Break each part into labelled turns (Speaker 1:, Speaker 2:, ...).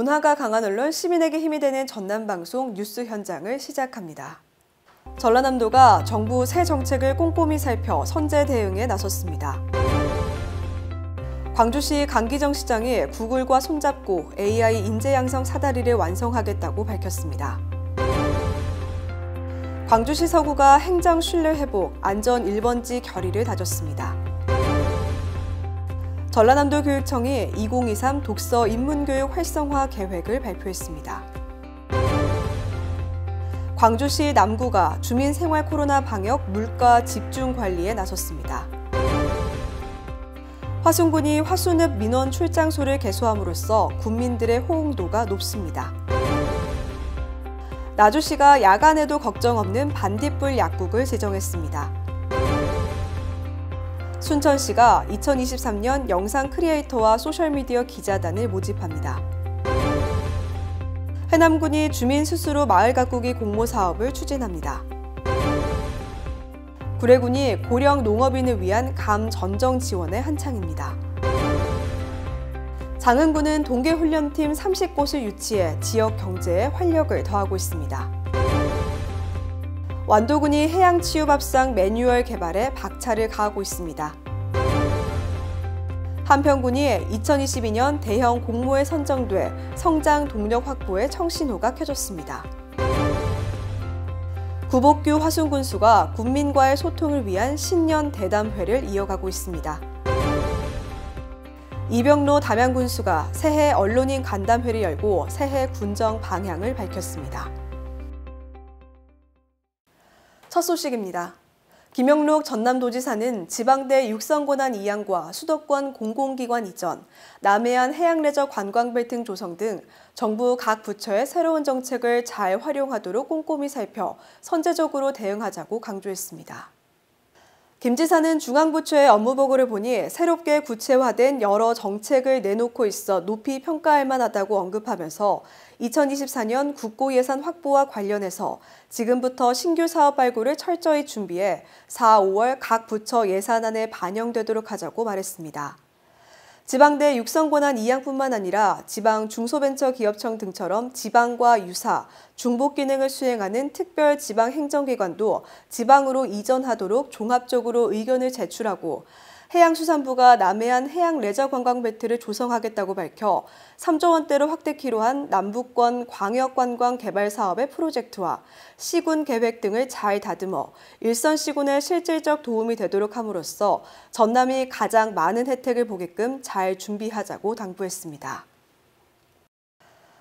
Speaker 1: 문화가 강한 언론 시민에게 힘이 되는 전남방송 뉴스 현장을 시작합니다. 전라남도가 정부 새 정책을 꼼꼼히 살펴 선제 대응에 나섰습니다. 광주시 강기정 시장이 구글과 손잡고 AI 인재 양성 사다리를 완성하겠다고 밝혔습니다. 광주시 서구가 행정 신뢰 회복, 안전 1번지 결의를 다졌습니다. 전라남도 교육청이 2023 독서 인문교육 활성화 계획을 발표했습니다. 광주시 남구가 주민생활 코로나 방역 물가 집중 관리에 나섰습니다. 화순군이 화순읍 민원 출장소를 개소함으로써 군민들의 호응도가 높습니다. 나주시가 야간에도 걱정 없는 반딧불 약국을 제정했습니다. 순천씨가 2023년 영상 크리에이터와 소셜미디어 기자단을 모집합니다. 해남군이 주민 스스로 마을 가꾸기 공모 사업을 추진합니다. 구례군이 고령 농업인을 위한 감 전정 지원에 한창입니다. 장흥군은 동계훈련팀 30곳을 유치해 지역 경제에 활력을 더하고 있습니다. 완도군이 해양치유밥상 매뉴얼 개발에 박차를 가하고 있습니다. 한평군이 2022년 대형 공모에 선정돼 성장 동력 확보에 청신호가 켜졌습니다. 구복규 화순군수가 국민과의 소통을 위한 신년 대담회를 이어가고 있습니다. 이병로 담양군수가 새해 언론인 간담회를 열고 새해 군정 방향을 밝혔습니다. 첫 소식입니다. 김영록 전남도지사는 지방대 육상권한 이양과 수도권 공공기관 이전, 남해안 해양레저 관광벨 등 조성 등 정부 각 부처의 새로운 정책을 잘 활용하도록 꼼꼼히 살펴 선제적으로 대응하자고 강조했습니다. 김 지사는 중앙부처의 업무 보고를 보니 새롭게 구체화된 여러 정책을 내놓고 있어 높이 평가할 만하다고 언급하면서 2024년 국고 예산 확보와 관련해서 지금부터 신규 사업 발굴을 철저히 준비해 4, 5월 각 부처 예산안에 반영되도록 하자고 말했습니다. 지방대 육성권한 이양뿐만 아니라 지방 중소벤처기업청 등처럼 지방과 유사, 중복 기능을 수행하는 특별 지방행정기관도 지방으로 이전하도록 종합적으로 의견을 제출하고 해양수산부가 남해안 해양 레저 관광 배트를 조성하겠다고 밝혀 3조 원대로 확대키로 한 남북권 광역 관광 개발 사업의 프로젝트와 시군 계획 등을 잘 다듬어 일선 시군에 실질적 도움이 되도록 함으로써 전남이 가장 많은 혜택을 보게끔 잘 준비하자고 당부했습니다.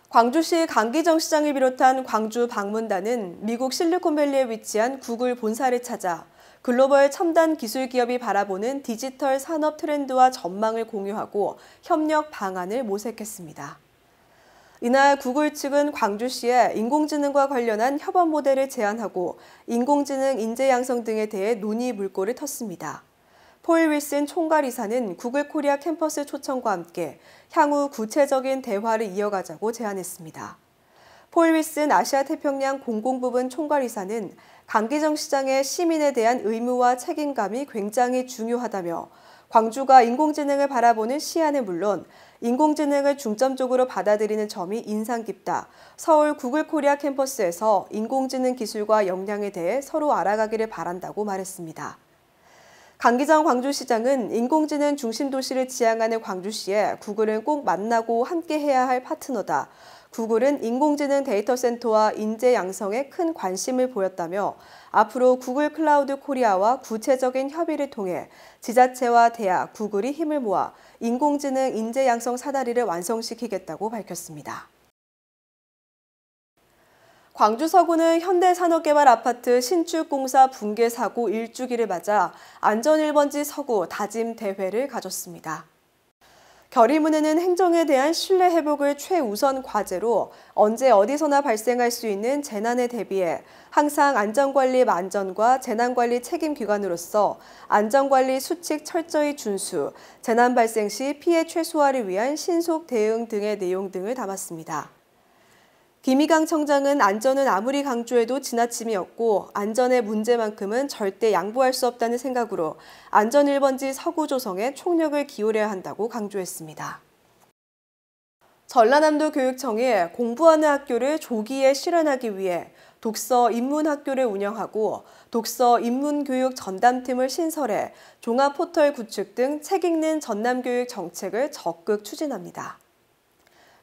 Speaker 1: 광주시 강기정 시장을 비롯한 광주 방문단은 미국 실리콘밸리에 위치한 구글 본사를 찾아 글로벌 첨단 기술 기업이 바라보는 디지털 산업 트렌드와 전망을 공유하고 협력 방안을 모색했습니다. 이날 구글 측은 광주시에 인공지능과 관련한 협업 모델을 제안하고 인공지능 인재 양성 등에 대해 논의 물꼬를 텄습니다. 폴 윌슨 총괄이사는 구글 코리아 캠퍼스 초청과 함께 향후 구체적인 대화를 이어가자고 제안했습니다. 폴 윌슨 아시아 태평양 공공부문 총괄이사는 강기정 시장의 시민에 대한 의무와 책임감이 굉장히 중요하다며 광주가 인공지능을 바라보는 시안은 물론 인공지능을 중점적으로 받아들이는 점이 인상 깊다. 서울 구글 코리아 캠퍼스에서 인공지능 기술과 역량에 대해 서로 알아가기를 바란다고 말했습니다. 강기정 광주시장은 인공지능 중심 도시를 지향하는 광주시에 구글은 꼭 만나고 함께 해야 할 파트너다. 구글은 인공지능 데이터 센터와 인재 양성에 큰 관심을 보였다며 앞으로 구글 클라우드 코리아와 구체적인 협의를 통해 지자체와 대학, 구글이 힘을 모아 인공지능 인재 양성 사다리를 완성시키겠다고 밝혔습니다. 광주 서구는 현대산업개발아파트 신축공사 붕괴 사고 1주기를 맞아 안전 1번지 서구 다짐 대회를 가졌습니다. 결의문에는 행정에 대한 신뢰 회복을 최우선 과제로 언제 어디서나 발생할 수 있는 재난에 대비해 항상 안전관리 만전과 재난관리 책임기관으로서 안전관리 수칙 철저히 준수, 재난 발생 시 피해 최소화를 위한 신속 대응 등의 내용 등을 담았습니다. 김희강 청장은 안전은 아무리 강조해도 지나침이없고 안전의 문제만큼은 절대 양보할 수 없다는 생각으로 안전 1번지 서구 조성에 총력을 기울여야 한다고 강조했습니다. 전라남도 교육청이 공부하는 학교를 조기에 실현하기 위해 독서 입문학교를 운영하고 독서 입문교육 전담팀을 신설해 종합포털 구축 등 책 읽는 전남교육 정책을 적극 추진합니다.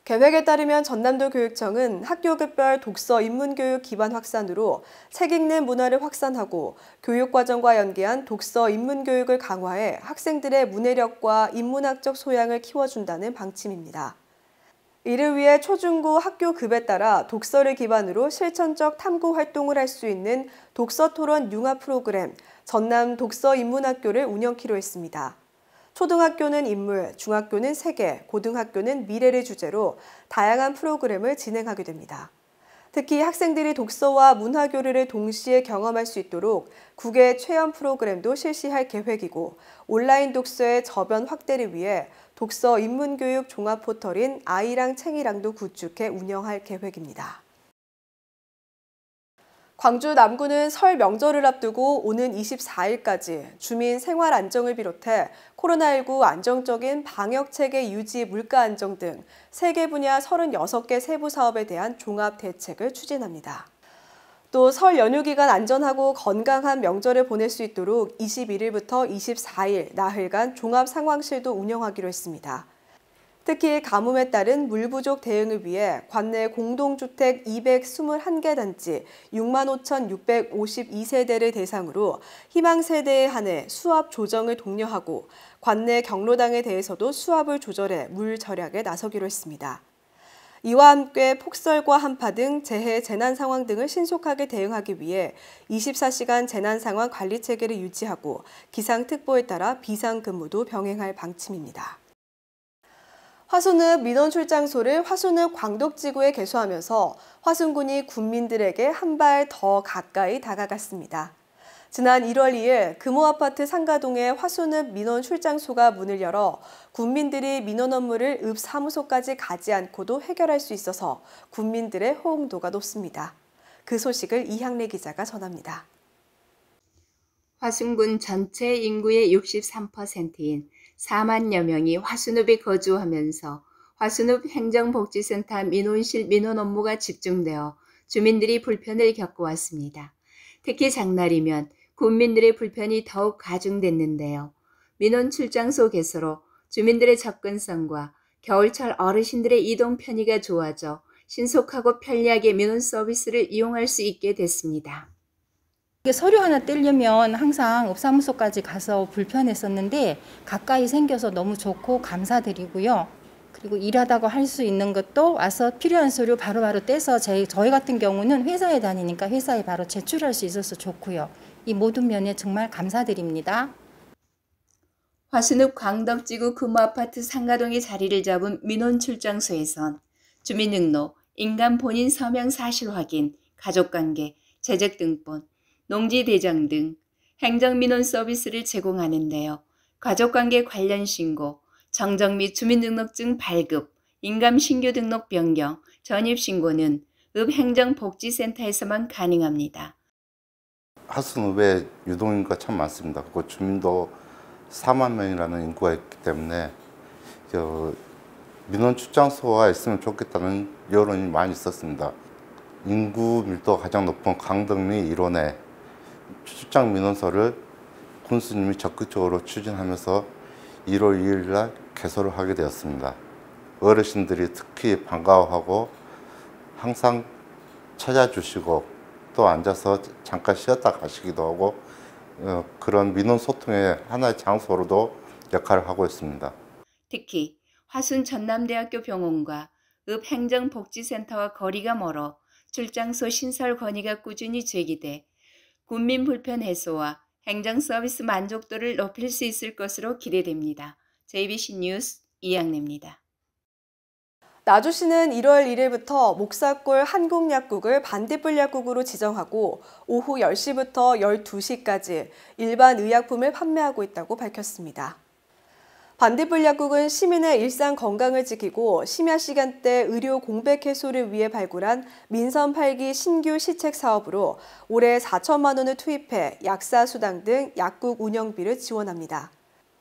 Speaker 1: 계획에 따르면 전남도 교육청은 학교급별 독서 인문교육 기반 확산으로 책 읽는 문화를 확산하고 교육과정과 연계한 독서 인문교육을 강화해 학생들의 문해력과 인문학적 소양을 키워준다는 방침입니다. 이를 위해 초중고 학교 급에 따라 독서를 기반으로 실천적 탐구 활동을 할 수 있는 독서토론 융합 프로그램 전남 독서인문학교를 운영키로 했습니다. 초등학교는 인물, 중학교는 세계, 고등학교는 미래를 주제로 다양한 프로그램을 진행하게 됩니다. 특히 학생들이 독서와 문화 교류를 동시에 경험할 수 있도록 국외 체험 프로그램도 실시할 계획이고 온라인 독서의 저변 확대를 위해 독서 인문교육 종합 포털인 아이랑 챙이랑도 구축해 운영할 계획입니다. 광주 남구는 설 명절을 앞두고 오는 24일까지 주민 생활 안정을 비롯해 코로나19 안정적인 방역체계 유지 물가 안정 등 3개 분야 36개 세부 사업에 대한 종합 대책을 추진합니다. 또 설 연휴 기간 안전하고 건강한 명절을 보낼 수 있도록 21일부터 24일 나흘간 종합 상황실도 운영하기로 했습니다. 특히 가뭄에 따른 물 부족 대응을 위해 관내 공동주택 221개 단지 6만 5,652세대를 대상으로 희망세대에 한해 수압 조정을 독려하고 관내 경로당에 대해서도 수압을 조절해 물 절약에 나서기로 했습니다. 이와 함께 폭설과 한파 등 재해 재난 상황 등을 신속하게 대응하기 위해 24시간 재난 상황 관리 체계를 유지하고 기상특보에 따라 비상근무도 병행할 방침입니다. 화순읍 민원 출장소를 화순읍 광덕지구에 개소하면서 화순군이 군민들에게 한 발 더 가까이 다가갔습니다. 지난 1월 2일 금호아파트 상가동의 화순읍 민원 출장소가 문을 열어 군민들이 민원 업무를 읍 사무소까지 가지 않고도 해결할 수 있어서 군민들의 호응도가 높습니다. 그 소식을 이향래 기자가 전합니다.
Speaker 2: 화순군 전체 인구의 63%인 4만여 명이 화순읍에 거주하면서 화순읍 행정복지센터 민원실 민원 업무가 집중되어 주민들이 불편을 겪어왔습니다. 특히 장날이면 군민들의 불편이 더욱 가중됐는데요. 민원 출장소 개소로 주민들의 접근성과 겨울철 어르신들의 이동 편의가 좋아져 신속하고 편리하게 민원 서비스를 이용할 수 있게 됐습니다. 서류 하나 떼려면 항상 업사무소까지 가서 불편했었는데 가까이 생겨서 너무 좋고 감사드리고요. 그리고 일하다고할 수 있는 것도 와서 필요한 서류 바로바로 떼서 제, 저희 같은 경우는 회사에 다니니까 회사에 바로 제출할 수 있어서 좋고요. 이 모든 면에 정말 감사드립니다. 화순읍 광덕지구 금호아파트 상가동에 자리를 잡은 민원출장소에선 주민등록, 인간 본인 서명 사실 확인, 가족관계, 재직등본, 농지대장 등 행정민원 서비스를 제공하는데요. 가족관계 관련 신고, 정정 및 주민등록증 발급, 인감신규 등록 변경, 전입신고는 읍행정복지센터에서만 가능합니다. 하수는 왜 유동인구가 참 많습니다. 그 주민도 4만 명이라는 인구가 있기 때문에 그 민원 출장소가 있으면 좋겠다는 여론이 많이 있었습니다. 인구 밀도가 가장 높은 강등리 일원에
Speaker 1: 출장 민원서를 군수님이 적극적으로 추진하면서 1월 2일 날 개소를 하게 되었습니다. 어르신들이 특히 반가워하고 항상 찾아주시고 또 앉아서 잠깐 쉬었다 가시기도 하고 어, 그런 민원 소통의 하나의 장소로도 역할을 하고
Speaker 2: 있습니다. 특히 화순 전남대학교 병원과 읍 행정복지센터와 거리가 멀어 출장소 신설 건의가 꾸준히 제기돼 국민 불편 해소와 행정 서비스 만족도를 높일 수 있을 것으로 기대됩니다. JBC 뉴스 이양래입니다. 나주 시는 1월 1일부터
Speaker 1: 목사골 한국약국을 반딧불 약국으로 지정하고 오후 10시부터 12시까지 일반 의약품을 판매하고 있다고 밝혔습니다. 반딧불약국은 시민의 일상 건강을 지키고 심야 시간대 의료 공백 해소를 위해 발굴한 민선 8기 신규 시책 사업으로 올해 4천만 원을 투입해 약사 수당 등 약국 운영비를 지원합니다.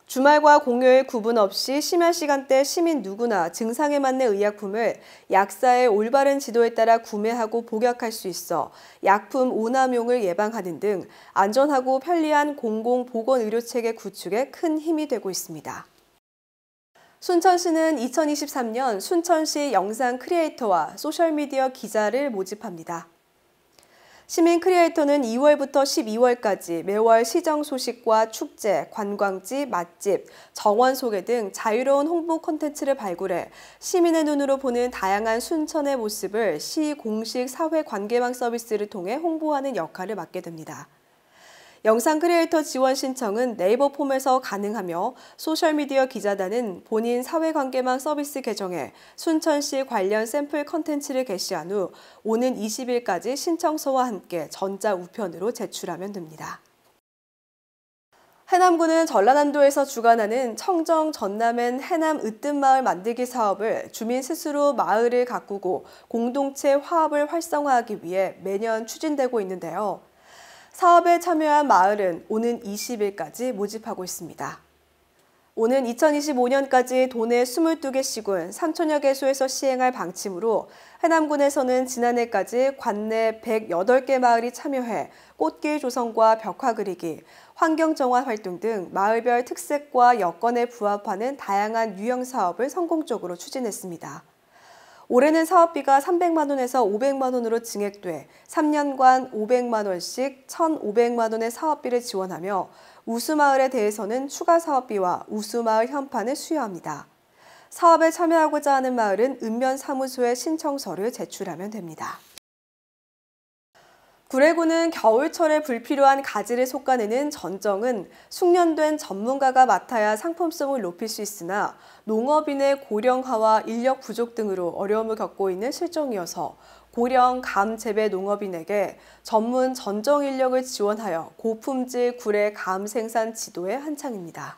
Speaker 1: 주말과 공휴일 구분 없이 심야 시간대 시민 누구나 증상에 맞는 의약품을 약사의 올바른 지도에 따라 구매하고 복약할 수 있어 약품 오남용을 예방하는 등 안전하고 편리한 공공보건의료체계 구축에 큰 힘이 되고 있습니다. 순천시는 2023년 순천시 영상 크리에이터와 소셜미디어 기자를 모집합니다. 시민 크리에이터는 2월부터 12월까지 매월 시정 소식과 축제, 관광지, 맛집, 정원 소개 등 자유로운 홍보 콘텐츠를 발굴해 시민의 눈으로 보는 다양한 순천의 모습을 시 공식 사회 관계망 서비스를 통해 홍보하는 역할을 맡게 됩니다. 영상 크리에이터 지원 신청은 네이버 폼에서 가능하며 소셜미디어 기자단은 본인 사회관계망 서비스 계정에 순천시 관련 샘플 컨텐츠를 게시한 후 오는 20일까지 신청서와 함께 전자 우편으로 제출하면 됩니다. 해남군은 전라남도에서 주관하는 청정 전남엔 해남 으뜸마을 만들기 사업을 주민 스스로 마을을 가꾸고 공동체 화합을 활성화하기 위해 매년 추진되고 있는데요. 사업에 참여한 마을은 오는 20일까지 모집하고 있습니다. 오는 2025년까지 도내 22개 시군 3천여 개소에서 시행할 방침으로 해남군에서는 지난해까지 관내 108개 마을이 참여해 꽃길 조성과 벽화 그리기, 환경 정화 활동 등 마을별 특색과 여건에 부합하는 다양한 유형 사업을 성공적으로 추진했습니다. 올해는 사업비가 300만 원에서 500만 원으로 증액돼 3년간 500만 원씩 1,500만 원의 사업비를 지원하며 우수마을에 대해서는 추가 사업비와 우수마을 현판을 수여합니다. 사업에 참여하고자 하는 마을은 읍면사무소에 신청서를 제출하면 됩니다. 구례군은 겨울철에 불필요한 가지를 솎아내는 전정은 숙련된 전문가가 맡아야 상품성을 높일 수 있으나 농업인의 고령화와 인력 부족 등으로 어려움을 겪고 있는 실정이어서 고령 감 재배 농업인에게 전문 전정 인력을 지원하여 고품질 구례 감 생산 지도에 한창입니다.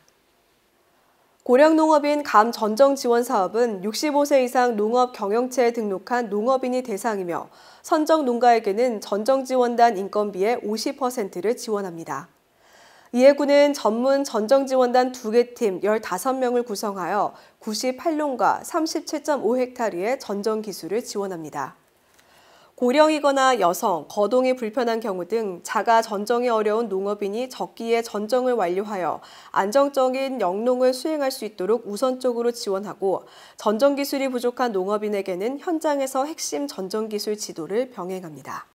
Speaker 1: 고령농업인감 전정 지원 사업은 65세 이상 농업 경영체에 등록한 농업인이 대상이며 선정 농가에게는 전정 지원단 인건비의 50%를 지원합니다. 이에 군은 전문 전정 지원단 2개 팀 15명을 구성하여 98농가 37.5헥타리의 전정 기술을 지원합니다. 고령이거나 여성, 거동이 불편한 경우 등 자가 전정이 어려운 농업인이 적기에 전정을 완료하여 안정적인 영농을 수행할 수 있도록 우선적으로 지원하고 전정 기술이 부족한 농업인에게는 현장에서 핵심 전정 기술 지도를 병행합니다.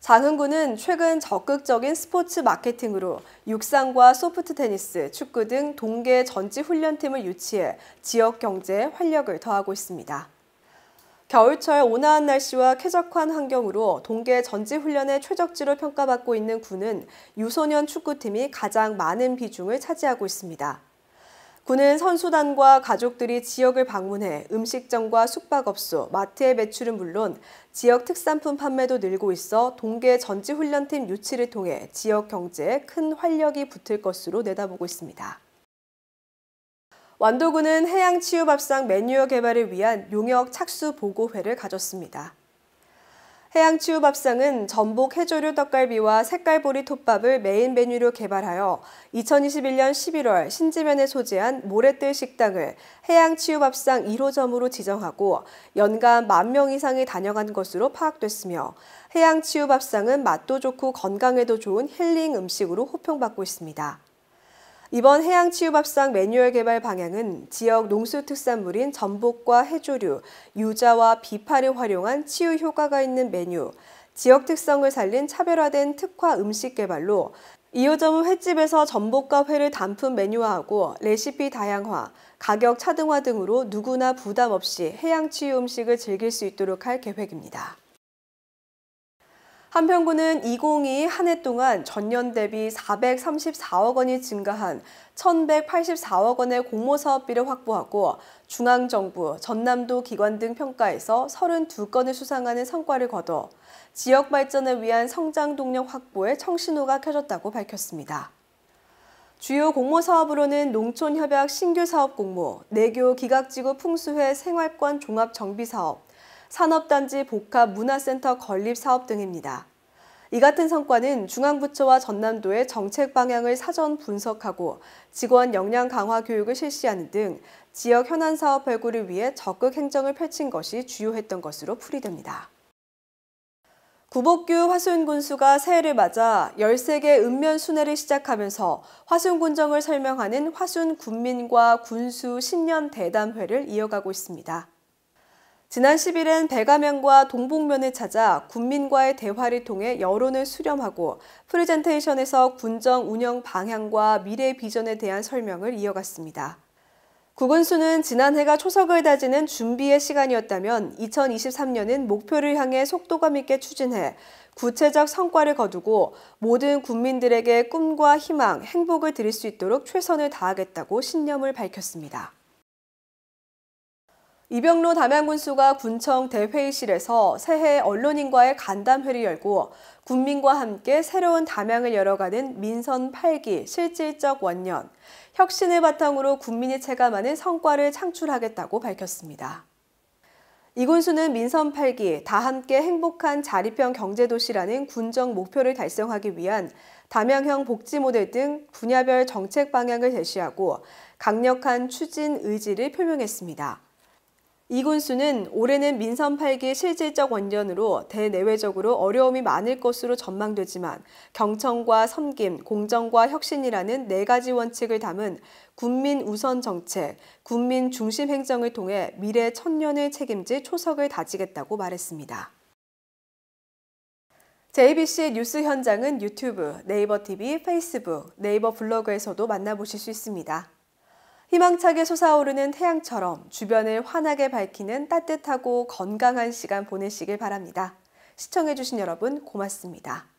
Speaker 1: 장흥구는 최근 적극적인 스포츠 마케팅으로 육상과 소프트 테니스, 축구 등 동계 전지 훈련팀을 유치해 지역 경제에 활력을 더하고 있습니다. 겨울철 온화한 날씨와 쾌적한 환경으로 동계 전지훈련의 최적지로 평가받고 있는 군은 유소년 축구팀이 가장 많은 비중을 차지하고 있습니다. 군은 선수단과 가족들이 지역을 방문해 음식점과 숙박업소, 마트의 매출은 물론 지역 특산품 판매도 늘고 있어 동계 전지훈련팀 유치를 통해 지역 경제에 큰 활력이 붙을 것으로 내다보고 있습니다. 완도군은 해양 치유밥상 매뉴어 개발을 위한 용역 착수 보고회를 가졌습니다. 해양 치유밥상은 전복 해조류 떡갈비와 색깔보리 톱밥을 메인 메뉴로 개발하여 2021년 11월 신지면에 소재한 모래뜰 식당을 해양 치유밥상 1호점으로 지정하고 연간 만 명 이상이 다녀간 것으로 파악됐으며 해양 치유밥상은 맛도 좋고 건강에도 좋은 힐링 음식으로 호평받고 있습니다. 이번 해양치유밥상 매뉴얼 개발 방향은 지역 농수특산물인 전복과 해조류, 유자와 비파를 활용한 치유 효과가 있는 메뉴, 지역 특성을 살린 차별화된 특화 음식 개발로 이호점은 횟집에서 전복과 회를 단품 메뉴화하고 레시피 다양화, 가격 차등화 등으로 누구나 부담 없이 해양치유 음식을 즐길 수 있도록 할 계획입니다. 한평구는 2022 한 해 동안 전년 대비 434억 원이 증가한 1,184억 원의 공모사업비를 확보하고 중앙정부, 전남도 기관 등 평가에서 32건을 수상하는 성과를 거둬 지역 발전을 위한 성장 동력 확보에 청신호가 켜졌다고 밝혔습니다. 주요 공모 사업으로는 농촌협약 신규 사업 공모, 내교 기각지구 풍수회 생활권 종합 정비 사업, 산업단지 복합 문화센터 건립 사업 등입니다. 이 같은 성과는 중앙부처와 전남도의 정책 방향을 사전 분석하고 직원 역량 강화 교육을 실시하는 등 지역 현안 사업 발굴을 위해 적극 행정을 펼친 것이 주요했던 것으로 풀이됩니다. 구복규 화순군수가 새해를 맞아 13개 읍면 순회를 시작하면서 화순군정을 설명하는 화순 군민과 군수 신년 대담회를 이어가고 있습니다. 지난 1 0일은 백암면과 동북면을 찾아 군민과의 대화를 통해 여론을 수렴하고 프레젠테이션에서 군정 운영 방향과 미래 비전에 대한 설명을 이어갔습니다. 국군수는 지난해가 초석을 다지는 준비의 시간이었다면 2023년은 목표를 향해 속도감 있게 추진해 구체적 성과를 거두고 모든 국민들에게 꿈과 희망, 행복을 드릴 수 있도록 최선을 다하겠다고 신념을 밝혔습니다. 이병로 담양군수가 군청 대회의실에서 새해 언론인과의 간담회를 열고 국민과 함께 새로운 담양을 열어가는 민선 8기 실질적 원년, 혁신을 바탕으로 국민이 체감하는 성과를 창출하겠다고 밝혔습니다. 이군수는 민선 8기 다함께 행복한 자립형 경제도시라는 군정 목표를 달성하기 위한 담양형 복지 모델 등 분야별 정책 방향을 제시하고 강력한 추진 의지를 표명했습니다. 이 군수는 올해는 민선 8기 실질적 원년으로 대내외적으로 어려움이 많을 것으로 전망되지만 경청과 섬김, 공정과 혁신이라는 네 가지 원칙을 담은 국민 우선 정책, 국민 중심 행정을 통해 미래 천년을 책임질 초석을 다지겠다고 말했습니다. JBC 뉴스 현장은 유튜브, 네이버 TV, 페이스북, 네이버 블로그에서도 만나보실 수 있습니다. 희망차게 솟아오르는 태양처럼 주변을 환하게 밝히는 따뜻하고 건강한 시간 보내시길 바랍니다. 시청해주신 여러분 고맙습니다.